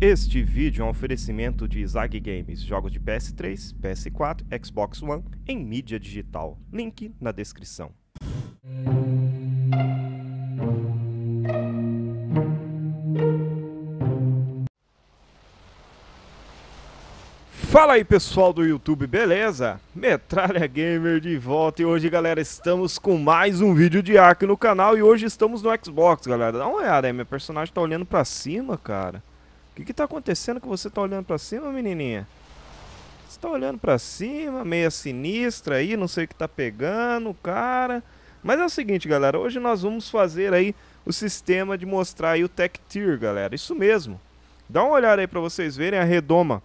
Este vídeo é um oferecimento de Zag Games, jogos de PS3, PS4, Xbox One em mídia digital. Link na descrição. Fala aí pessoal do YouTube, beleza? Metralha Gamer de volta e hoje galera estamos com mais um vídeo de aqui no canal e hoje estamos no Xbox galera, dá uma olhada aí, meu personagem tá olhando pra cima cara que que tá acontecendo que você tá olhando para cima, menininha? Você tá olhando para cima, meia sinistra aí, não sei o que tá pegando, cara. Mas é o seguinte, galera, hoje nós vamos fazer aí o sistema de mostrar aí o Tech Tier, galera. Isso mesmo. Dá uma olhada aí para vocês verem a redoma.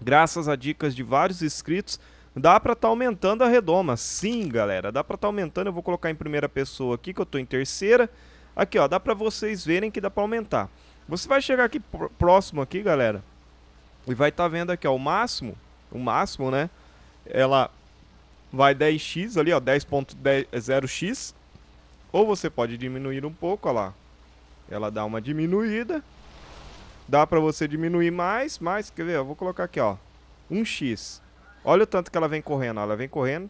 Graças a dicas de vários inscritos, dá para estar tá aumentando a redoma. Sim, galera, dá para estar tá aumentando. Eu vou colocar em primeira pessoa aqui, que eu estou em terceira. Aqui, ó, dá para vocês verem que dá para aumentar. Você vai chegar aqui próximo aqui, galera, e vai estar tá vendo aqui, ó, o máximo, o máximo, né? Ela vai 10x ali, ó, 10.0x. Ou você pode diminuir um pouco, ó lá. Ela dá uma diminuída. Dá pra você diminuir mais, mais, quer ver? Eu vou colocar aqui, ó, 1x. Olha o tanto que ela vem correndo, ó. ela vem correndo,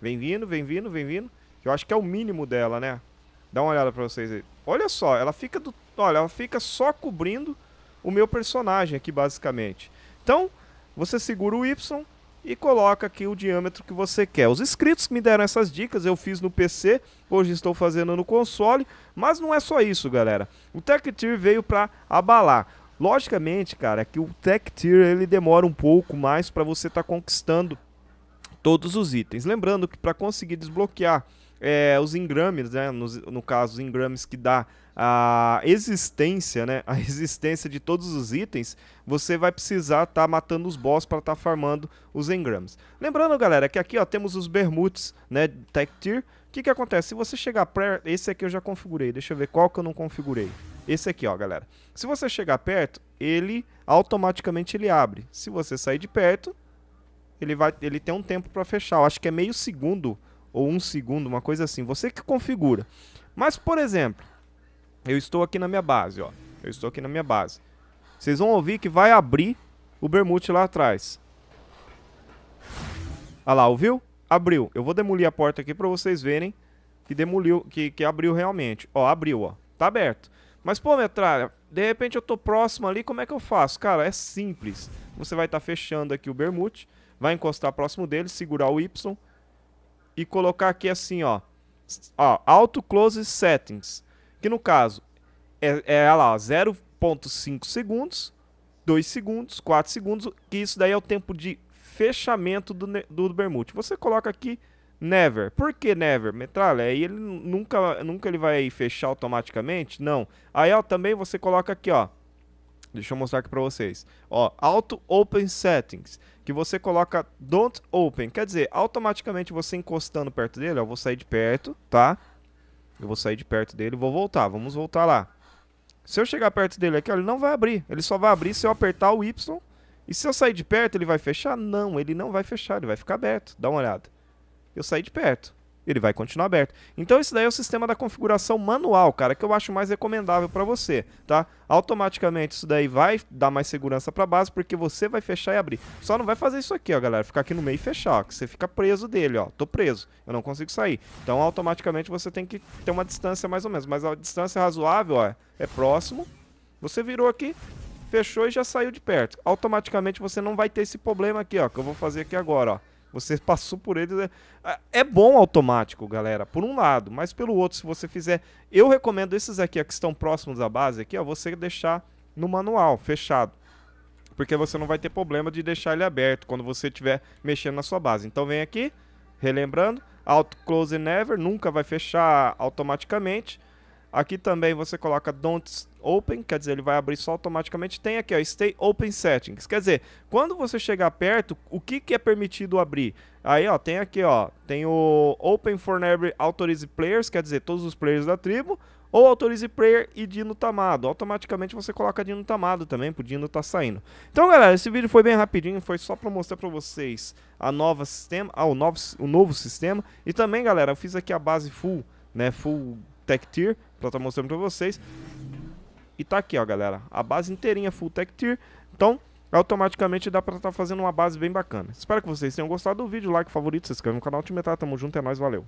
vem vindo, vem vindo, vem vindo. Eu acho que é o mínimo dela, né? Dá uma olhada pra vocês aí. Olha só, ela fica do, olha, ela fica só cobrindo o meu personagem aqui basicamente. Então, você segura o Y e coloca aqui o diâmetro que você quer. Os inscritos que me deram essas dicas eu fiz no PC, hoje estou fazendo no console, mas não é só isso, galera. O Tech Tier veio para abalar. Logicamente, cara, que o Tech Tier ele demora um pouco mais para você estar tá conquistando todos os itens. Lembrando que para conseguir desbloquear é, os engrames, né? No, no caso, os engrames que dá a existência, né? A existência de todos os itens, você vai precisar estar tá matando os boss para estar tá farmando os engrames. Lembrando, galera, que aqui ó, temos os bermutes, né? Tech Tier. O que, que acontece? Se você chegar perto... Esse aqui eu já configurei. Deixa eu ver qual que eu não configurei. Esse aqui, ó, galera. Se você chegar perto, ele automaticamente ele abre. Se você sair de perto, ele, vai, ele tem um tempo para fechar. Eu acho que é meio segundo ou um segundo, uma coisa assim. Você que configura. Mas, por exemplo, eu estou aqui na minha base, ó. Eu estou aqui na minha base. Vocês vão ouvir que vai abrir o Bermute lá atrás. Olha lá, ouviu? Abriu. Eu vou demolir a porta aqui para vocês verem que demoliu, que, que abriu realmente. Ó, abriu, ó. Tá aberto. Mas, pô, metralha, de repente eu tô próximo ali, como é que eu faço? Cara, é simples. Você vai estar tá fechando aqui o Bermute, vai encostar próximo dele, segurar o Y e colocar aqui assim, ó, ó Auto Close Settings, que no caso é, é lá, 0.5 segundos, 2 segundos, 4 segundos, que isso daí é o tempo de fechamento do, do Bermute. Você coloca aqui never. Por que never? Metralha, aí ele nunca, nunca ele vai fechar automaticamente? Não. Aí ó, também você coloca aqui, ó, Deixa eu mostrar aqui para vocês. Ó, Auto Open Settings, que você coloca Don't Open, quer dizer, automaticamente você encostando perto dele, ó, eu vou sair de perto, tá? Eu vou sair de perto dele, vou voltar, vamos voltar lá. Se eu chegar perto dele aqui, ó, ele não vai abrir, ele só vai abrir se eu apertar o Y. E se eu sair de perto, ele vai fechar? Não, ele não vai fechar, ele vai ficar aberto. Dá uma olhada. Eu saí de perto ele vai continuar aberto. Então isso daí é o sistema da configuração manual, cara, que eu acho mais recomendável para você, tá? Automaticamente isso daí vai dar mais segurança para a base, porque você vai fechar e abrir. Só não vai fazer isso aqui, ó, galera, ficar aqui no meio e fechar, ó, que você fica preso dele, ó. Tô preso, eu não consigo sair. Então automaticamente você tem que ter uma distância mais ou menos, mas a distância razoável, ó, é próximo. Você virou aqui, fechou e já saiu de perto. Automaticamente você não vai ter esse problema aqui, ó, que eu vou fazer aqui agora, ó. Você passou por ele. É, é, é bom automático, galera, por um lado, mas pelo outro, se você fizer. Eu recomendo esses aqui, ó, que estão próximos da base, aqui, ó, você deixar no manual, fechado. Porque você não vai ter problema de deixar ele aberto quando você estiver mexendo na sua base. Então vem aqui, relembrando, Auto Close Never, nunca vai fechar automaticamente. Aqui também você coloca Don't open, quer dizer, ele vai abrir só automaticamente. Tem aqui, ó, Stay Open Settings. Quer dizer, quando você chegar perto, o que, que é permitido abrir? Aí, ó, tem aqui, ó, tem o Open for every Authorized Players, quer dizer, todos os players da tribo, ou autorize Player e Dino Tamado. Automaticamente você coloca Dino Tamado também, pro Dino tá saindo. Então, galera, esse vídeo foi bem rapidinho, foi só para mostrar para vocês a nova sistema, ah, o, novo, o novo sistema. E também, galera, eu fiz aqui a base full, né, full Tech Tier, para estar tá mostrando para vocês. E tá aqui, ó, galera, a base inteirinha full tech tier. Então, automaticamente dá pra estar tá fazendo uma base bem bacana. Espero que vocês tenham gostado do vídeo, like, favorito, se inscreve no canal, te tamo junto, é nóis, valeu!